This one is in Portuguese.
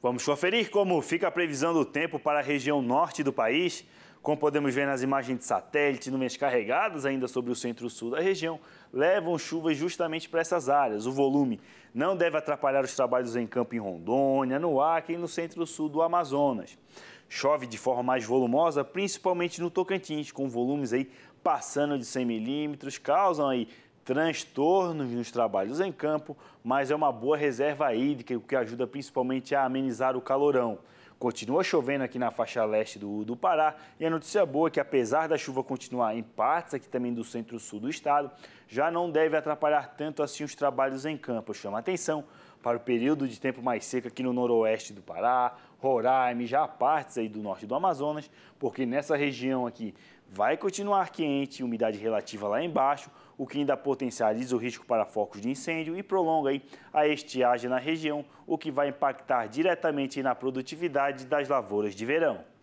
Vamos conferir como fica a previsão do tempo para a região norte do país. Como podemos ver nas imagens de satélite, nuvens carregadas ainda sobre o centro-sul da região, levam chuvas justamente para essas áreas. O volume não deve atrapalhar os trabalhos em campo em Rondônia, no Acre e no centro-sul do Amazonas. Chove de forma mais volumosa, principalmente no Tocantins, com volumes aí passando de 100 milímetros, causam aí transtornos nos trabalhos em campo, mas é uma boa reserva hídrica, o que ajuda principalmente a amenizar o calorão. Continua chovendo aqui na faixa leste do, do Pará e a notícia boa é que, apesar da chuva continuar em partes aqui também do centro-sul do estado, já não deve atrapalhar tanto assim os trabalhos em campo. Chama atenção para o período de tempo mais seco aqui no noroeste do Pará, Roraima, já partes aí do norte do Amazonas, porque nessa região aqui vai continuar quente, umidade relativa lá embaixo, o que ainda potencializa o risco para focos de incêndio e prolonga aí a estiagem na região, o que vai impactar diretamente na produtividade das lavouras de verão.